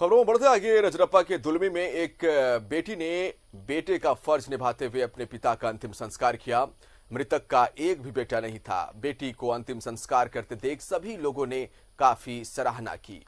खबरों में बढ़ते आगे रजरप्पा के दुलमी में एक बेटी ने बेटे का फर्ज निभाते हुए अपने पिता का अंतिम संस्कार किया मृतक का एक भी बेटा नहीं था बेटी को अंतिम संस्कार करते देख सभी लोगों ने काफी सराहना की